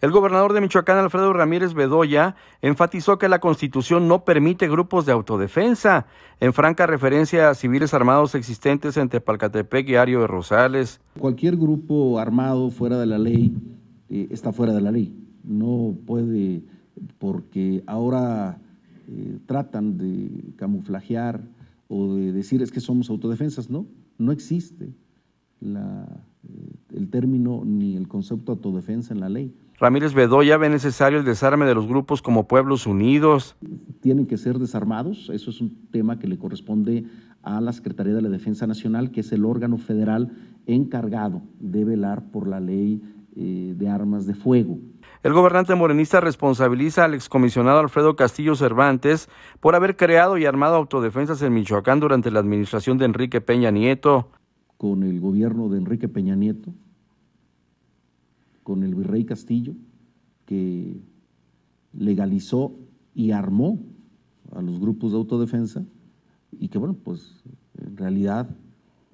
El gobernador de Michoacán, Alfredo Ramírez Bedoya, enfatizó que la Constitución no permite grupos de autodefensa, en franca referencia a civiles armados existentes entre Palcatepec y Ario de Rosales. Cualquier grupo armado fuera de la ley eh, está fuera de la ley. No puede, porque ahora eh, tratan de camuflajear o de decir es que somos autodefensas. No, no existe la eh, el término ni el concepto autodefensa en la ley. Ramírez Bedoya ve necesario el desarme de los grupos como Pueblos Unidos. Tienen que ser desarmados, eso es un tema que le corresponde a la Secretaría de la Defensa Nacional, que es el órgano federal encargado de velar por la ley eh, de armas de fuego. El gobernante morenista responsabiliza al excomisionado Alfredo Castillo Cervantes por haber creado y armado autodefensas en Michoacán durante la administración de Enrique Peña Nieto. Con el gobierno de Enrique Peña Nieto, con el virrey Castillo, que legalizó y armó a los grupos de autodefensa y que bueno, pues en realidad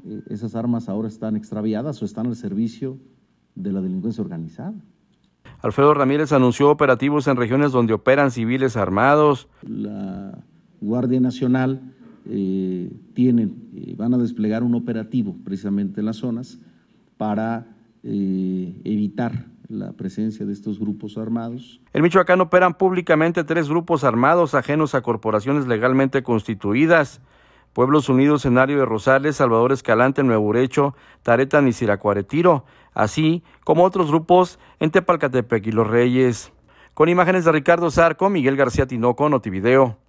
eh, esas armas ahora están extraviadas o están al servicio de la delincuencia organizada. Alfredo Ramírez anunció operativos en regiones donde operan civiles armados. La Guardia Nacional eh, eh, van a desplegar un operativo precisamente en las zonas para eh, evitar la presencia de estos grupos armados. En Michoacán operan públicamente tres grupos armados ajenos a corporaciones legalmente constituidas. Pueblos Unidos Enario de Rosales, Salvador Escalante Nuevo Urecho, Tareta, y Siracuaretiro, así como otros grupos en Tepalcatepec y Los Reyes. Con imágenes de Ricardo Zarco, Miguel García Tinoco, Notivideo.